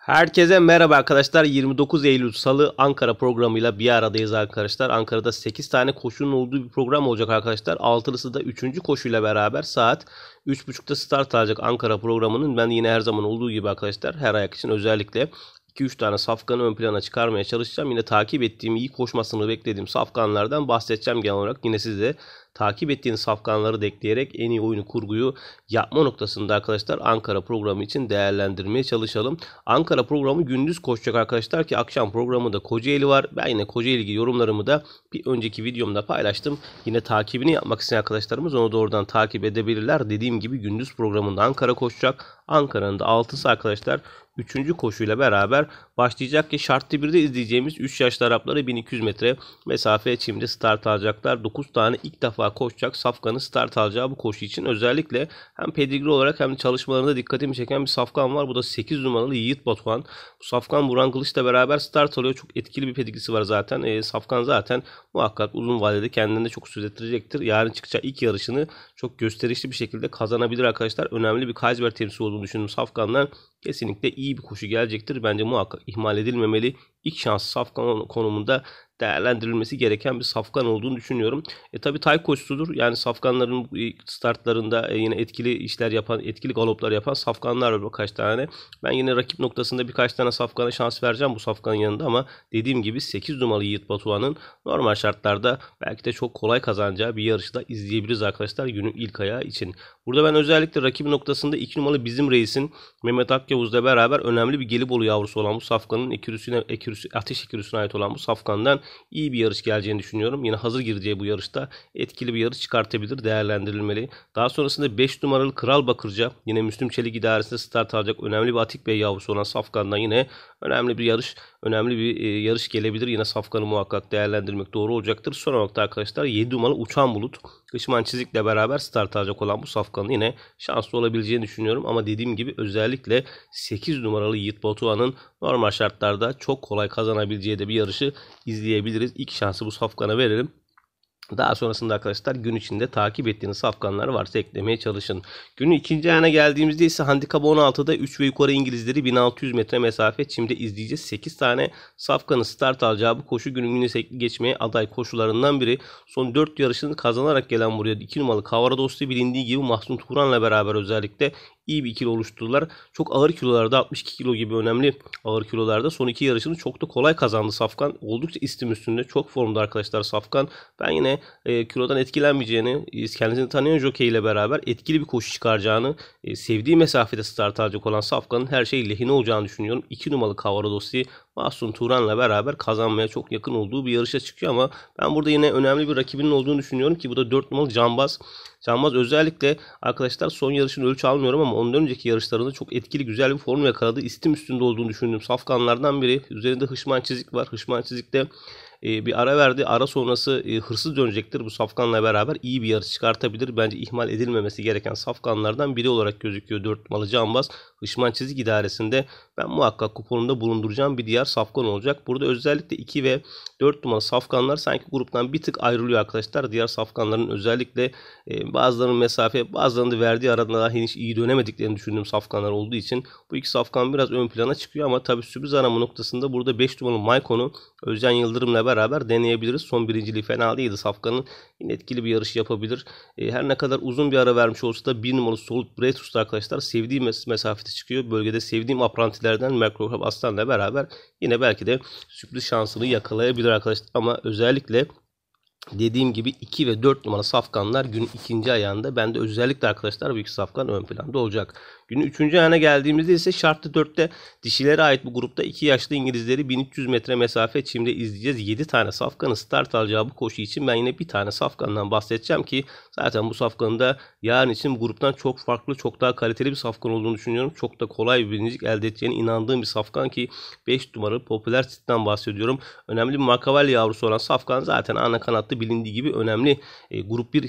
Herkese merhaba arkadaşlar. 29 Eylül Salı Ankara programıyla bir aradayız arkadaşlar. Ankara'da 8 tane koşunun olduğu bir program olacak arkadaşlar. Altılısı da 3. koşuyla beraber saat 3.30'da start alacak Ankara programının. Ben yine her zaman olduğu gibi arkadaşlar her ayak için özellikle 2-3 tane safkanı ön plana çıkarmaya çalışacağım. Yine takip ettiğim, iyi koşmasını beklediğim safkanlardan bahsedeceğim genel olarak. Yine siz takip ettiğiniz safkanları da ekleyerek en iyi oyunu kurguyu yapma noktasında arkadaşlar Ankara programı için değerlendirmeye çalışalım. Ankara programı gündüz koşacak arkadaşlar ki akşam programı da Kocaeli var. Ben yine Kocaeli ilgili yorumlarımı da bir önceki videomda paylaştım. Yine takibini yapmak isteyen arkadaşlarımız onu da oradan takip edebilirler. Dediğim gibi gündüz programında Ankara koşacak. Ankara'nın da altısı arkadaşlar Üçüncü koşuyla beraber başlayacak ki şartlı 1'de izleyeceğimiz 3 yaşlı Arapları 1200 metre mesafe çimde start alacaklar. 9 tane ilk defa koşacak Safkan'ın start alacağı bu koşu için özellikle hem pedigri olarak hem de çalışmalarında dikkatimi çeken bir Safkan var. Bu da 8 numaralı Yiğit Batuhan. Bu Safkan Buran Kılıç'la beraber start alıyor. Çok etkili bir pedigrisi var zaten. E, Safkan zaten muhakkak uzun vadede kendini de çok söz ettirecektir. Yarın çıkacak ilk yarışını çok gösterişli bir şekilde kazanabilir arkadaşlar. Önemli bir Kaysberg temsil olduğunu düşündüm Safkan'dan. Kesinlikle iyi iyi bir koşu gelecektir. Bence muhakkak ihmal edilmemeli ilk şans safkan konumunda değerlendirilmesi gereken bir safkan olduğunu düşünüyorum. E tabi tay koşusudur. Yani safkanların e, startlarında e, yine etkili işler yapan, etkili galoplar yapan safkanlar var birkaç tane. Ben yine rakip noktasında birkaç tane safkana şans vereceğim bu safkanın yanında ama dediğim gibi 8 numaralı Yiğit Batuhan'ın normal şartlarda belki de çok kolay kazanacağı bir yarışı da izleyebiliriz arkadaşlar günün ilk ayağı için. Burada ben özellikle rakip noktasında 2 numaralı bizim reisin Mehmet Akyavuz'la beraber önemli bir Gelibolu yavrusu olan bu safkanın ekürüsüne, ekürüsüne ekürüsü, ateş ekürüsüne ait olan bu Safkan'dan iyi bir yarış geleceğini düşünüyorum. Yine hazır gireceği bu yarışta etkili bir yarış çıkartabilir, değerlendirilmeli. Daha sonrasında 5 numaralı Kral Bakırca yine Müslüm Çelik idaresinde start alacak önemli bir Atik Bey yavrusu olan Safkan'dan yine önemli bir yarış, önemli bir e, yarış gelebilir. Yine Safkan'ı muhakkak değerlendirmek doğru olacaktır. Son olarak da arkadaşlar 7 numaralı Uçan Bulut Işman Çizik'le beraber start alacak olan bu safkanın yine şanslı olabileceğini düşünüyorum. Ama dediğim gibi özellikle 8 numaralı Yiğit Batuhan'ın normal şartlarda çok kolay kazanabileceği de bir yarışı izleyebiliriz. İlk şansı bu safkana verelim. Daha sonrasında arkadaşlar gün içinde takip ettiğiniz safkanlar varsa eklemeye çalışın. Günün ikinci ayına geldiğimizde ise handikap 16'da 3 ve yukarı İngilizleri 1600 metre mesafe çimde izleyeceğiz. 8 tane safkanın start alacağı bu koşu günün günü geçmeye aday koşularından biri. Son 4 yarışını kazanarak gelen buraya 2 numaralı Kavara Dostu bilindiği gibi Mahsun Turan'la beraber özellikle iyi bir ikili oluşturdular. Çok ağır kilolarda 62 kilo gibi önemli ağır kilolarda son iki yarışını çok da kolay kazandı Safkan. Oldukça istim üstünde çok formda arkadaşlar Safkan. Ben yine e, kilodan etkilenmeyeceğini kendisini tanıyan jockey ile beraber etkili bir koşu çıkaracağını e, sevdiği mesafede start alacak olan Safkan'ın her şey lehine olacağını düşünüyorum. 2 numaralı Kavara Dossi Mahsun Turan'la beraber kazanmaya çok yakın olduğu bir yarışa çıkıyor ama ben burada yine önemli bir rakibinin olduğunu düşünüyorum ki bu da 4 numaralı Canbaz. Canbaz özellikle arkadaşlar son yarışını ölçü almıyorum ama ondan önceki yarışlarında çok etkili güzel bir form yakaladı. İstim üstünde olduğunu düşündüğüm safkanlardan biri. Üzerinde hışman çizik var. Hışman çizikte ee, bir ara verdi. Ara sonrası e, hırsız dönecektir bu safkanla beraber. iyi bir yarış çıkartabilir. Bence ihmal edilmemesi gereken safkanlardan biri olarak gözüküyor 4 malı Canbaz. Hışman Çizik idaresinde ben muhakkak kuponunda bulunduracağım bir diğer safkan olacak. Burada özellikle 2 ve 4 numaralı safkanlar sanki gruptan bir tık ayrılıyor arkadaşlar. Diğer safkanların özellikle e, bazılarının mesafe bazılarının da verdiği aradan henüz iyi dönemediklerini düşündüğüm safkanlar olduğu için bu iki safkan biraz ön plana çıkıyor ama tabii sürpriz arama noktasında burada 5 numaralı Maykon'u Özcan Yıldırım'la beraber beraber deneyebiliriz. Son birinciliği fena değildi. Safkan'ın yine etkili bir yarışı yapabilir. E, her ne kadar uzun bir ara vermiş olsa da 1 numaralı Solid Bretus arkadaşlar sevdiğim mes- mesafede çıkıyor. Bölgede sevdiğim aprantilerden Makrograf Aslan'la beraber yine belki de sürpriz şansını yakalayabilir arkadaşlar. Ama özellikle Dediğim gibi 2 ve 4 numara safkanlar gün ikinci ayağında. Ben de özellikle arkadaşlar büyük safkan ön planda olacak. Günün üçüncü ana geldiğimizde ise şartlı dörtte dişilere ait bu grupta iki yaşlı İngilizleri 1300 metre mesafe çimde izleyeceğiz. 7 tane safkanın start alacağı bu koşu için ben yine bir tane safkandan bahsedeceğim ki zaten bu safkanın da yarın için bu gruptan çok farklı çok daha kaliteli bir safkan olduğunu düşünüyorum. Çok da kolay bir birincilik elde edeceğine inandığım bir safkan ki 5 numaralı popüler sitten bahsediyorum. Önemli bir Makavalli yavrusu olan safkan zaten ana kanatlı bilindiği gibi önemli e, grup 1 e,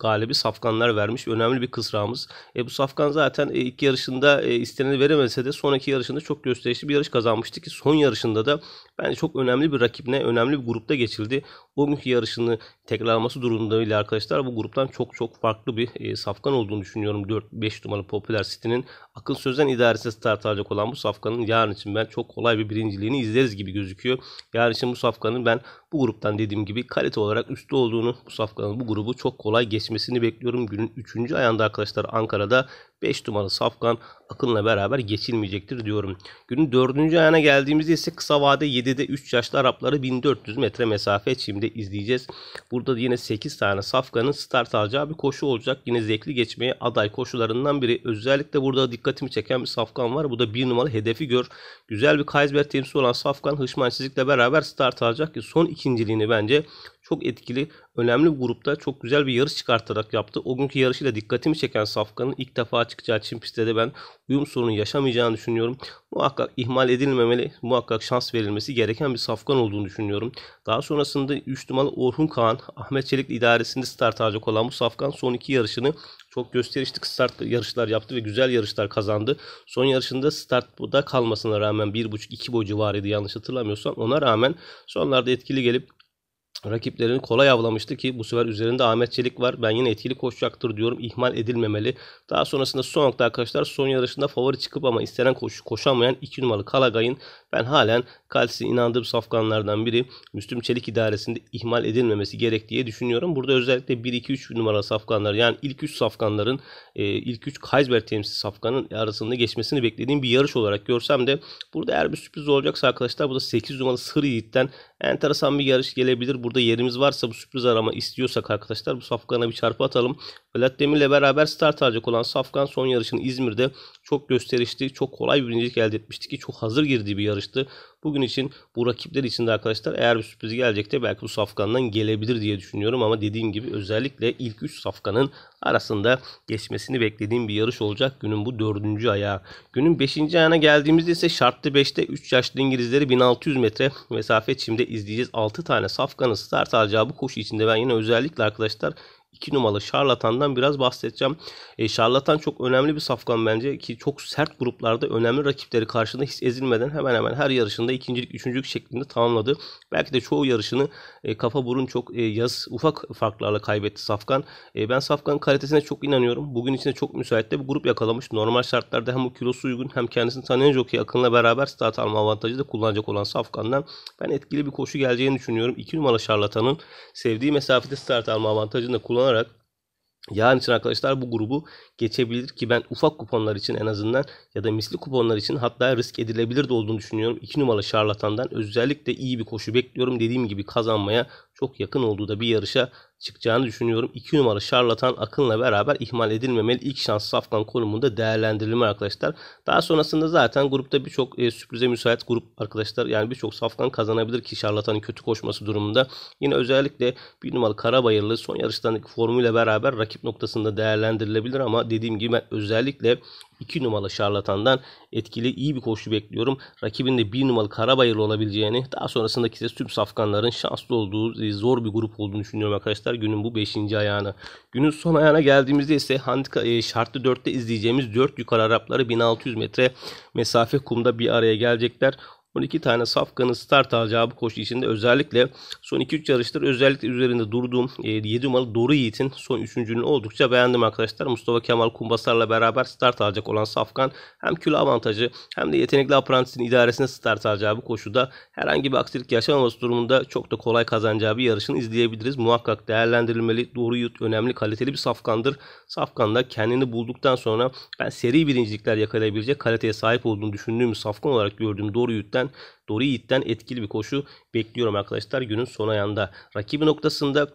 galibi safkanlar vermiş. Önemli bir kısrağımız. E, bu safkan zaten Zaten e, ilk yarışında e, isteneni veremese de sonraki yarışında çok gösterişli bir yarış kazanmıştı ki son yarışında da bence çok önemli bir rakibine, önemli bir grupta geçildi. Bugünkü yarışını tekrarlaması durumunda bile arkadaşlar bu gruptan çok çok farklı bir e, safkan olduğunu düşünüyorum. 4-5 numaralı Popüler City'nin Akın sözden idaresi start alacak olan bu safkanın yarın için ben çok kolay bir birinciliğini izleriz gibi gözüküyor. Yarın için bu safkanın ben bu gruptan dediğim gibi kalite olarak üstte olduğunu bu safkanın bu grubu çok kolay geçmesini bekliyorum. Günün 3. ayağında arkadaşlar Ankara'da 5 numaralı safkan akınla beraber geçilmeyecektir diyorum. Günün dördüncü ayına geldiğimizde ise kısa vade 7'de 3 yaşlı Arapları 1400 metre mesafe çimde izleyeceğiz. Burada yine 8 tane safkanın start alacağı bir koşu olacak. Yine zevkli geçmeye aday koşularından biri. Özellikle burada dikkatimi çeken bir safkan var. Bu da bir numaralı hedefi gör. Güzel bir Kaysberg temsil olan safkan hışmansızlıkla beraber start alacak ki son ikinciliğini bence çok etkili, önemli bir grupta çok güzel bir yarış çıkartarak yaptı. O günkü yarışıyla dikkatimi çeken Safkan'ın ilk defa çıkacağı Çin pistte de ben uyum sorunu yaşamayacağını düşünüyorum. Muhakkak ihmal edilmemeli, muhakkak şans verilmesi gereken bir Safkan olduğunu düşünüyorum. Daha sonrasında 3 numaralı Orhun Kağan, Ahmet Çelik idaresinde start alacak olan bu Safkan son iki yarışını çok gösterişli start yarışlar yaptı ve güzel yarışlar kazandı. Son yarışında start da kalmasına rağmen 1.5-2 boy civarıydı yanlış hatırlamıyorsam. Ona rağmen sonlarda etkili gelip rakiplerini kolay avlamıştı ki bu sefer üzerinde Ahmet Çelik var. Ben yine etkili koşacaktır diyorum. İhmal edilmemeli. Daha sonrasında son nokta arkadaşlar son yarışında favori çıkıp ama istenen koşu koşamayan 2 numaralı Kalagay'ın ben halen Kalsi inandığım safkanlardan biri Müslüm Çelik idaresinde ihmal edilmemesi gerek diye düşünüyorum. Burada özellikle 1-2-3 numara safkanlar yani ilk 3 safkanların e, ilk 3 Kaysberg temsilcisi safkanın arasında geçmesini beklediğim bir yarış olarak görsem de burada eğer bir sürpriz olacaksa arkadaşlar bu da 8 numaralı Sır Yiğit'ten enteresan bir yarış gelebilir. Burada yerimiz varsa bu sürpriz arama istiyorsak arkadaşlar bu safkana bir çarpı atalım. Vlad Demir'le beraber start alacak olan safkan son yarışını İzmir'de çok gösterişli, çok kolay bir birincilik elde etmişti ki çok hazır girdiği bir yarış çalıştı. Bugün için bu rakipler için de arkadaşlar eğer bir sürpriz gelecekte belki bu safkandan gelebilir diye düşünüyorum. Ama dediğim gibi özellikle ilk 3 safkanın arasında geçmesini beklediğim bir yarış olacak. Günün bu 4. ayağı. Günün 5. ayağına geldiğimizde ise şartlı 5'te 3 yaşlı İngilizleri 1600 metre mesafe çimde izleyeceğiz. 6 tane safkanın start alacağı bu koşu içinde ben yine özellikle arkadaşlar 2 numaralı şarlatandan biraz bahsedeceğim. E, şarlatan çok önemli bir safkan bence ki çok sert gruplarda önemli rakipleri karşında hiç ezilmeden hemen hemen her yarışında ikincilik, üçüncülük şeklinde tamamladı. Belki de çoğu yarışını e, kafa burun çok e, yaz ufak farklarla kaybetti safkan. E, ben safkan kalitesine çok inanıyorum. Bugün içinde çok müsait de bir grup yakalamış. Normal şartlarda hem o kilosu uygun hem kendisini tanıyan jockey akınla beraber start alma avantajı da kullanacak olan safkandan ben etkili bir koşu geleceğini düşünüyorum. 2 numaralı şarlatanın sevdiği mesafede start alma avantajını da kullan kullanarak yarın için arkadaşlar bu grubu geçebilir ki ben ufak kuponlar için en azından ya da misli kuponlar için hatta risk edilebilir de olduğunu düşünüyorum. 2 numaralı şarlatandan özellikle iyi bir koşu bekliyorum. Dediğim gibi kazanmaya çok yakın olduğu da bir yarışa çıkacağını düşünüyorum. 2 numara Şarlatan Akın'la beraber ihmal edilmemeli. İlk şans Safkan konumunda değerlendirilme arkadaşlar. Daha sonrasında zaten grupta birçok e, sürprize müsait grup arkadaşlar. Yani birçok Safkan kazanabilir ki Şarlatan'ın kötü koşması durumunda. Yine özellikle 1 numaralı Karabayırlı son yarıştandaki formuyla beraber rakip noktasında değerlendirilebilir ama dediğim gibi ben özellikle 2 numaralı şarlatandan etkili iyi bir koşu bekliyorum. Rakibin de 1 numaralı Karabayırlı olabileceğini daha sonrasında ise tüm safkanların şanslı olduğu e, zor bir grup olduğunu düşünüyorum arkadaşlar. Günün bu 5. ayağını, Günün son ayağına geldiğimizde ise e, şartlı 4'te izleyeceğimiz 4 yukarı Arapları 1600 metre mesafe kumda bir araya gelecekler. 12 tane safkanın start alacağı bu koşu içinde özellikle son 2-3 yarıştır özellikle üzerinde durduğum 7 e, numaralı Doru Yiğit'in son üçüncünü oldukça beğendim arkadaşlar. Mustafa Kemal Kumbasar'la beraber start alacak olan Safkan hem kilo avantajı hem de yetenekli aprantisin idaresine start alacağı bu koşuda herhangi bir aksilik yaşamaması durumunda çok da kolay kazanacağı bir yarışını izleyebiliriz. Muhakkak değerlendirilmeli. Doru Yiğit önemli kaliteli bir Safkan'dır. Safkan da kendini bulduktan sonra ben seri birincilikler yakalayabilecek kaliteye sahip olduğunu düşündüğüm Safkan olarak gördüğüm Doru Yiğit'ten Yiğit'ten Doğru Yiğit'ten etkili bir koşu bekliyorum arkadaşlar günün son ayında. Rakibi noktasında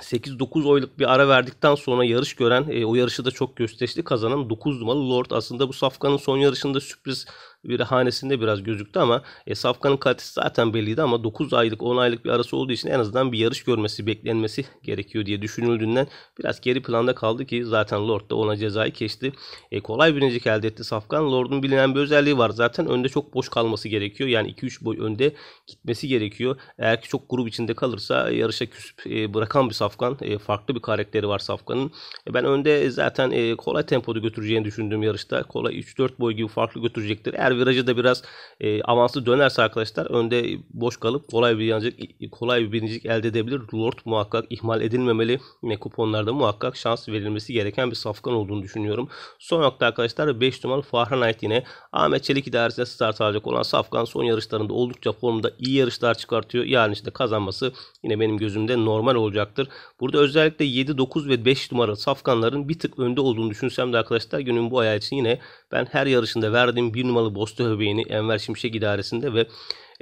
8-9 oylık bir ara verdikten sonra yarış gören e, o yarışı da çok gösterişli kazanan 9 numaralı Lord aslında bu safkanın son yarışında sürpriz bir biraz gözüktü ama e, Safkan'ın kalitesi zaten belliydi ama 9 aylık 10 aylık bir arası olduğu için en azından bir yarış görmesi beklenmesi gerekiyor diye düşünüldüğünden biraz geri planda kaldı ki zaten Lord da ona cezayı keşti E, kolay birincilik elde etti Safkan. Lord'un bilinen bir özelliği var zaten önde çok boş kalması gerekiyor. Yani 2-3 boy önde gitmesi gerekiyor. Eğer ki çok grup içinde kalırsa yarışa küsüp e, bırakan bir Safkan. E, farklı bir karakteri var Safkan'ın. E, ben önde zaten e, kolay tempoda götüreceğini düşündüğüm yarışta. Kolay 3-4 boy gibi farklı götürecektir. Eğer virajı da biraz e, avanslı dönerse arkadaşlar önde boş kalıp kolay bir yanacak, kolay bir birincilik elde edebilir. Lord muhakkak ihmal edilmemeli. Yine kuponlarda muhakkak şans verilmesi gereken bir safkan olduğunu düşünüyorum. Son nokta arkadaşlar 5 numaralı Fahrenheit yine Ahmet Çelik idaresine start alacak olan safkan son yarışlarında oldukça formda iyi yarışlar çıkartıyor. Yani işte kazanması yine benim gözümde normal olacaktır. Burada özellikle 7, 9 ve 5 numaralı safkanların bir tık önde olduğunu düşünsem de arkadaşlar günün bu ayağı için yine ben her yarışında verdiğim 1 numaralı Ostehobi'ni Enver Şimşek idaresinde ve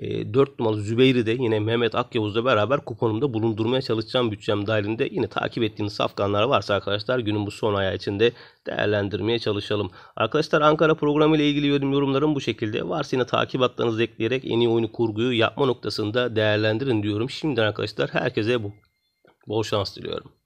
4 e, numaralı Zübeyir'i de yine Mehmet Akyavuz'la beraber kuponumda bulundurmaya çalışacağım bütçem dahilinde. Yine takip ettiğiniz safkanlar varsa arkadaşlar günün bu son ayağı içinde değerlendirmeye çalışalım. Arkadaşlar Ankara programı ile ilgili yorum yorumlarım bu şekilde. Varsa yine takip hatlarınızı ekleyerek en iyi oyunu kurguyu yapma noktasında değerlendirin diyorum. Şimdiden arkadaşlar herkese bu bol şans diliyorum.